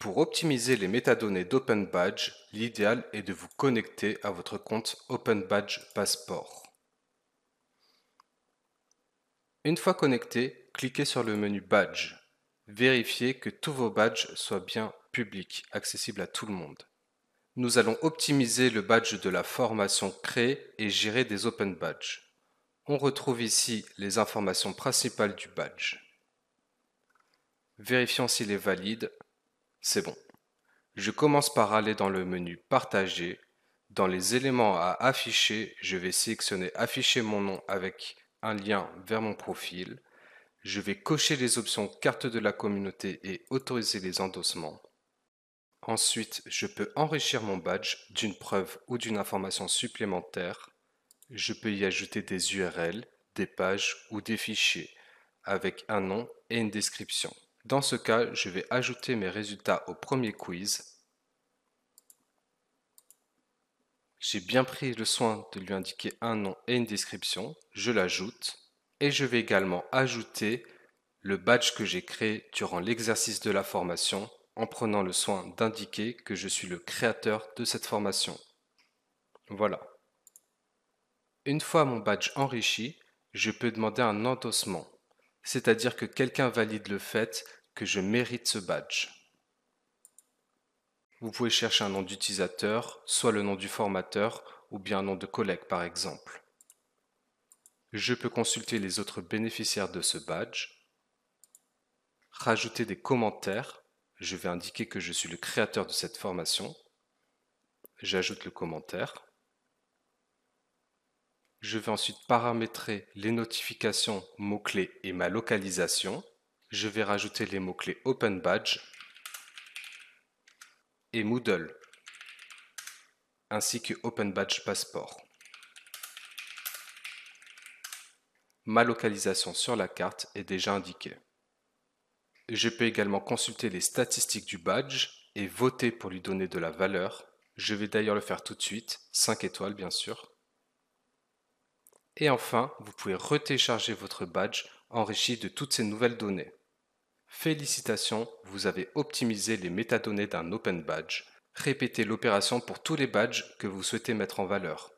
Pour optimiser les métadonnées d'OpenBadge, l'idéal est de vous connecter à votre compte OpenBadge Passport. Une fois connecté, cliquez sur le menu Badge. Vérifiez que tous vos badges soient bien publics, accessibles à tout le monde. Nous allons optimiser le badge de la formation Créer et Gérer des Open Badges. On retrouve ici les informations principales du badge. Vérifions s'il est valide, c'est bon. Je commence par aller dans le menu Partager. Dans les éléments à afficher, je vais sélectionner Afficher mon nom avec un lien vers mon profil. Je vais cocher les options Carte de la communauté et Autoriser les endossements. Ensuite, je peux enrichir mon badge d'une preuve ou d'une information supplémentaire. Je peux y ajouter des URL, des pages ou des fichiers avec un nom et une description. Dans ce cas, je vais ajouter mes résultats au premier quiz. J'ai bien pris le soin de lui indiquer un nom et une description. Je l'ajoute et je vais également ajouter le badge que j'ai créé durant l'exercice de la formation en prenant le soin d'indiquer que je suis le créateur de cette formation. Voilà. Une fois mon badge enrichi, je peux demander un endossement, c'est-à-dire que quelqu'un valide le fait que je mérite ce badge. Vous pouvez chercher un nom d'utilisateur, soit le nom du formateur ou bien un nom de collègue par exemple. Je peux consulter les autres bénéficiaires de ce badge, rajouter des commentaires, je vais indiquer que je suis le créateur de cette formation, j'ajoute le commentaire, je vais ensuite paramétrer les notifications, mots-clés et ma localisation je vais rajouter les mots-clés Open Badge » et Moodle, ainsi que Open Badge Passport. Ma localisation sur la carte est déjà indiquée. Je peux également consulter les statistiques du badge et voter pour lui donner de la valeur. Je vais d'ailleurs le faire tout de suite, 5 étoiles bien sûr. Et enfin, vous pouvez re-télécharger votre badge enrichi de toutes ces nouvelles données. Félicitations, vous avez optimisé les métadonnées d'un Open Badge. Répétez l'opération pour tous les badges que vous souhaitez mettre en valeur.